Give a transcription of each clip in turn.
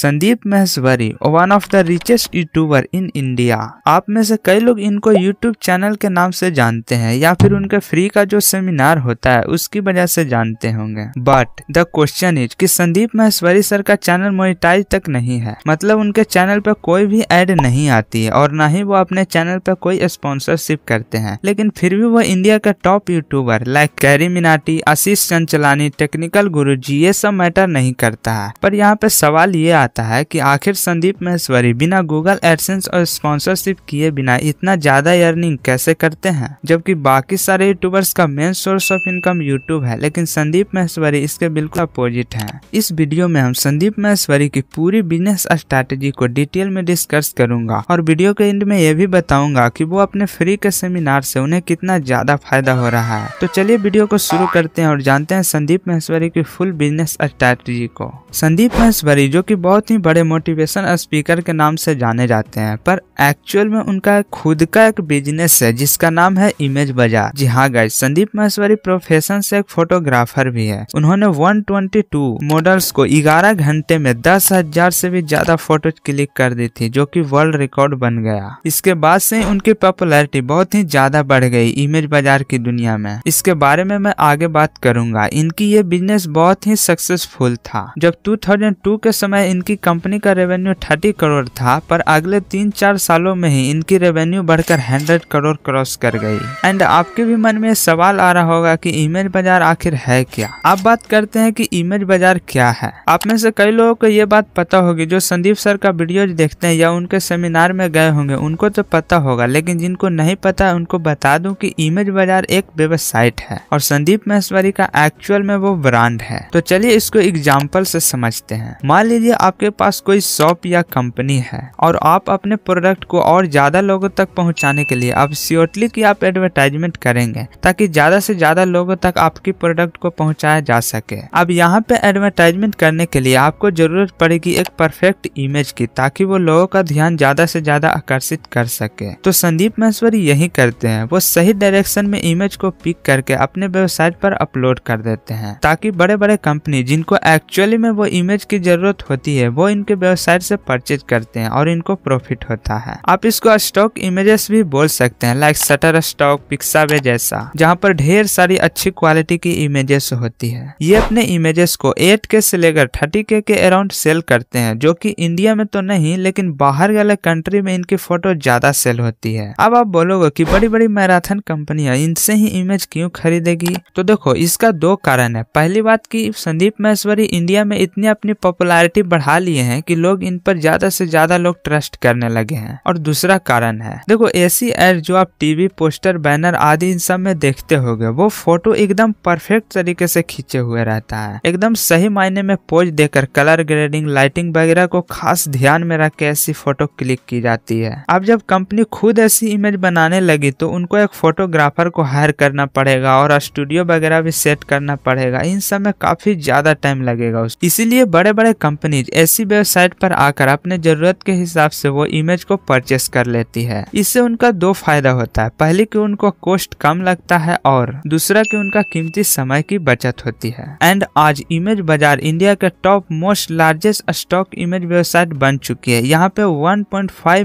Sandeep Maheshwari one of the richest YouTuber in India आप में से कई लोग इनको यूट्यूब चैनल के नाम से जानते हैं या फिर उनके फ्री का जो सेमिनार होता है उसकी वजह से जानते होंगे बट द क्वेश्चन इज कि संदीप महेश्वरी सर का चैनल मोनिटाइज तक नहीं है मतलब उनके चैनल पर कोई भी एड नहीं आती है और न ही वो अपने चैनल पर कोई स्पॉन्सरशिप करते हैं लेकिन फिर भी वो इंडिया का top YouTuber like Carry Minati Ashish Chanchlani Technical Guru ji ये सब मैटर नहीं करता है पर यहाँ पे सवाल ये आता आता है कि आखिर संदीप महेश्वरी बिना गूगल एडसेंस और स्पॉन्सरशिप किए बिना इतना ज्यादा अर्निंग कैसे करते हैं जबकि बाकी सारे यूट्यूबर्स का main source of income YouTube है लेकिन संदीप महेश्वरी इसके बिल्कुल अपोजिट है इस वीडियो में हम संदीप महेश्वरी की पूरी बिजनेस स्ट्रेटेजी को डिटेल में डिस्कस करूंगा और वीडियो के एंड में यह भी बताऊंगा की वो अपने फ्री के सेमिनार से उन्हें कितना ज्यादा फायदा हो रहा है तो चलिए वीडियो को शुरू करते हैं और जानते हैं संदीप महेश्वरी की फुल बिजनेस स्ट्रेटेजी को संदीप महेश्वरी जो की बहुत बहुत ही बड़े मोटिवेशन स्पीकर के नाम से जाने जाते हैं पर एक्चुअल में उनका खुद का एक बिजनेस है जिसका नाम है इमेज बाजार जी हाँ गाइज संदीप महेश्वरी प्रोफेशन से एक फोटोग्राफर भी है उन्होंने 122 मॉडल्स को 11 घंटे में दस हजार से भी ज्यादा फोटो क्लिक कर दी थी जो कि वर्ल्ड रिकॉर्ड बन गया इसके बाद से उनकी पॉपुलरिटी बहुत ही ज्यादा बढ़ गई इमेज बाजार की दुनिया में इसके बारे में मैं आगे बात करूंगा इनकी ये बिजनेस बहुत ही सक्सेसफुल था जब 2002 के समय इनके इनकी कंपनी का रेवेन्यू 30 करोड़ था पर अगले तीन चार सालों में ही इनकी रेवेन्यू बढ़कर 100 करोड़ क्रॉस कर गई एंड आपके भी मन में सवाल आ रहा होगा कि इमेज बाजार आखिर है क्या आप बात करते हैं कि इमेज बाजार क्या है आप में से कई लोगों को ये बात पता होगी जो संदीप सर का वीडियो देखते हैं या उनके सेमिनार में गए होंगे उनको तो पता होगा लेकिन जिनको नहीं पता उनको बता दूं कि इमेज बाजार एक वेबसाइट है और संदीप महेश्वरी का एक्चुअल में वो ब्रांड है तो चलिए इसको एग्जाम्पल से समझते हैं मान लीजिए आप आपके पास कोई शॉप या कंपनी है और आप अपने प्रोडक्ट को और ज्यादा लोगों तक पहुंचाने के लिए आप सियोटली की आप एडवर्टाइजमेंट करेंगे ताकि ज्यादा से ज्यादा लोगों तक आपकी प्रोडक्ट को पहुंचाया जा सके अब यहाँ पे एडवर्टाइजमेंट करने के लिए आपको जरूरत पड़ेगी एक परफेक्ट इमेज की ताकि वो लोगों का ध्यान ज्यादा से ज्यादा आकर्षित कर सके तो संदीप महेश्वरी यही करते हैं वो सही डायरेक्शन में इमेज को पिक करके अपने वेबसाइट पर अपलोड कर देते हैं ताकि बड़े बड़े कंपनी जिनको एक्चुअली में वो इमेज की जरूरत होती है हैं वो इनके वेबसाइट से परचेज करते हैं और इनको प्रॉफिट होता है आप इसको स्टॉक इमेजेस भी बोल सकते हैं लाइक सटर स्टॉक पिक्सा जैसा जहाँ पर ढेर सारी अच्छी क्वालिटी की इमेजेस होती है ये अपने इमेजेस को एट के से लेकर थर्टी के के अराउंड सेल करते हैं जो कि इंडिया में तो नहीं लेकिन बाहर वाले कंट्री में इनकी फोटो ज्यादा सेल होती है अब आप बोलोगे कि बड़ी बड़ी मैराथन कंपनियां इनसे ही इमेज क्यों खरीदेगी तो देखो इसका दो कारण है पहली बात की संदीप महेश्वरी इंडिया में इतनी अपनी पॉपुलैरिटी बढ़ा बना लिए हैं कि लोग इन पर ज्यादा से ज्यादा लोग ट्रस्ट करने लगे हैं और दूसरा कारण है देखो ऐसी एड जो आप टीवी पोस्टर बैनर आदि इन सब में देखते हो वो फोटो एकदम परफेक्ट तरीके से खींचे हुए रहता है एकदम सही मायने में पोज देकर कलर ग्रेडिंग लाइटिंग वगैरह को खास ध्यान में रख के ऐसी फोटो क्लिक की जाती है अब जब कंपनी खुद ऐसी इमेज बनाने लगी तो उनको एक फोटोग्राफर को हायर करना पड़ेगा और स्टूडियो वगैरह भी सेट करना पड़ेगा इन सब में काफी ज्यादा टाइम लगेगा इसीलिए बड़े बड़े कंपनीज ऐसी वेबसाइट पर आकर अपने जरूरत के हिसाब से वो इमेज को परचेस कर लेती है इससे उनका दो फायदा होता है पहले कि उनको कॉस्ट कम लगता है और दूसरा कि उनका कीमती समय की बचत होती है एंड आज इमेज बाजार इंडिया के top most largest stock image website बन चुकी है यहाँ पे वन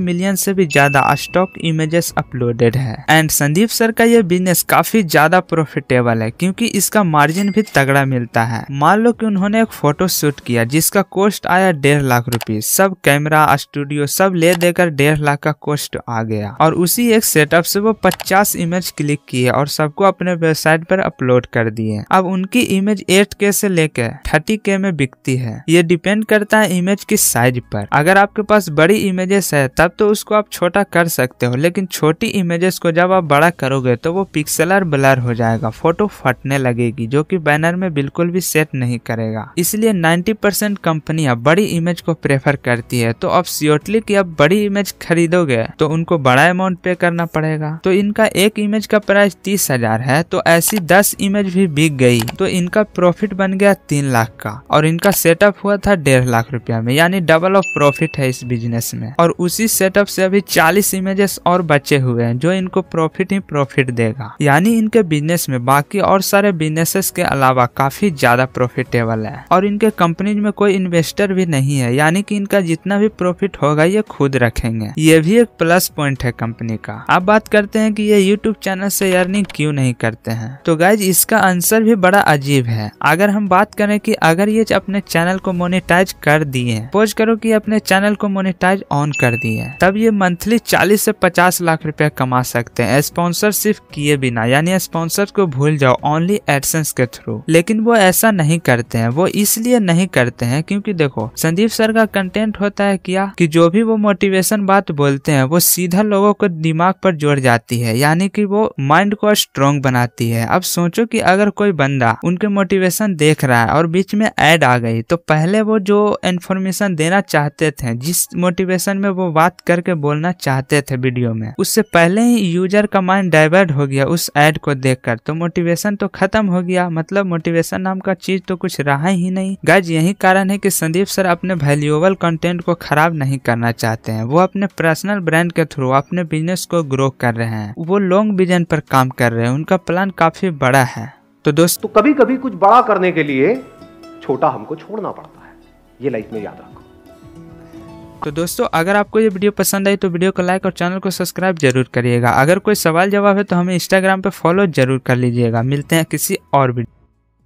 मिलियन से भी ज्यादा स्टॉक इमेजेस अपलोडेड है एंड संदीप सर का ये बिजनेस काफी ज्यादा प्रॉफिटेबल है क्योंकि इसका मार्जिन भी तगड़ा मिलता है मान लो कि उन्होंने एक फोटो शूट किया जिसका कॉस्ट आया आया डेढ़ लाख रुपीज सब कैमरा स्टूडियो सब ले देकर डेढ़ लाख का कॉस्ट आ गया और उसी एक सेटअप से वो पचास इमेज क्लिक किए और सबको अपने वेबसाइट पर अपलोड कर दिए अब उनकी इमेज एट के से लेकर थर्टी के में बिकती है ये डिपेंड करता है इमेज की साइज पर अगर आपके पास बड़ी इमेजेस है तब तो उसको आप छोटा कर सकते हो लेकिन छोटी इमेजेस को जब आप बड़ा करोगे तो वो पिक्सलर ब्लर हो जाएगा फोटो फटने लगेगी जो की बैनर में बिल्कुल भी सेट नहीं करेगा इसलिए 90% कंपनियां बड़े बड़ी इमेज को प्रेफर करती है तो अब सियोटली की अब बड़ी इमेज खरीदोगे तो उनको बड़ा अमाउंट पे करना पड़ेगा तो इनका एक इमेज का प्राइस तीस हजार है तो ऐसी दस इमेज भी बिक गई तो इनका प्रॉफिट बन गया तीन लाख का और इनका सेटअप हुआ था डेढ़ लाख रुपया में यानी डबल ऑफ प्रॉफिट है इस बिजनेस में और उसी सेटअप से अभी चालीस इमेजेस और बचे हुए हैं जो इनको प्रॉफिट ही प्रॉफिट देगा यानी इनके बिजनेस में बाकी और सारे बिजनेसेस के अलावा काफी ज्यादा प्रॉफिटेबल है और इनके कंपनी में कोई इन्वेस्टर भी भी नहीं है यानी कि इनका जितना भी प्रॉफिट होगा ये खुद रखेंगे ये भी एक प्लस पॉइंट है कंपनी का अब बात करते हैं कि ये यूट्यूब चैनल से अर्निंग क्यों नहीं करते हैं तो गाइज इसका आंसर भी बड़ा अजीब है अगर हम बात करें कि अगर ये अपने चैनल को मोनिटाइज कर दिए पोज करो कि अपने चैनल को मोनिटाइज ऑन कर दिए तब ये मंथली चालीस से पचास लाख रुपया कमा सकते हैं स्पॉन्सरशिप किए बिना यानी स्पॉन्सर को भूल जाओ ओनली एडसेंस के थ्रू लेकिन वो ऐसा नहीं करते हैं वो इसलिए नहीं करते हैं क्योंकि देखो संदीप सर का कंटेंट होता है क्या कि जो भी वो मोटिवेशन बात बोलते हैं वो सीधा लोगों को दिमाग पर जोड़ जाती है यानी कि वो माइंड को स्ट्रॉन्ग बनाती है अब सोचो कि अगर कोई बंदा उनके मोटिवेशन देख रहा है और बीच में एड आ गई तो पहले वो जो इन्फॉर्मेशन देना चाहते थे जिस मोटिवेशन में वो बात करके बोलना चाहते थे वीडियो में उससे पहले ही यूजर का माइंड डाइवर्ट हो गया उस एड को देख तो मोटिवेशन तो खत्म हो गया मतलब मोटिवेशन नाम का चीज तो कुछ रहा ही नहीं गज यही कारण है कि संदीप सर यूज़र अपने वैल्यूएबल कंटेंट को ख़राब नहीं करना चाहते हैं वो अपने पर्सनल ब्रांड के थ्रू अपने बिजनेस को ग्रो कर रहे हैं वो लॉन्ग विजन पर काम कर रहे हैं उनका प्लान काफ़ी बड़ा है तो दोस्तों तो कभी कभी कुछ बड़ा करने के लिए छोटा हमको छोड़ना पड़ता है ये लाइफ में याद रखो तो दोस्तों अगर आपको ये वीडियो पसंद आई तो वीडियो को लाइक और चैनल को सब्सक्राइब जरूर करिएगा अगर कोई सवाल जवाब है तो हमें इंस्टाग्राम पे फॉलो जरूर कर लीजिएगा मिलते हैं किसी और वीडियो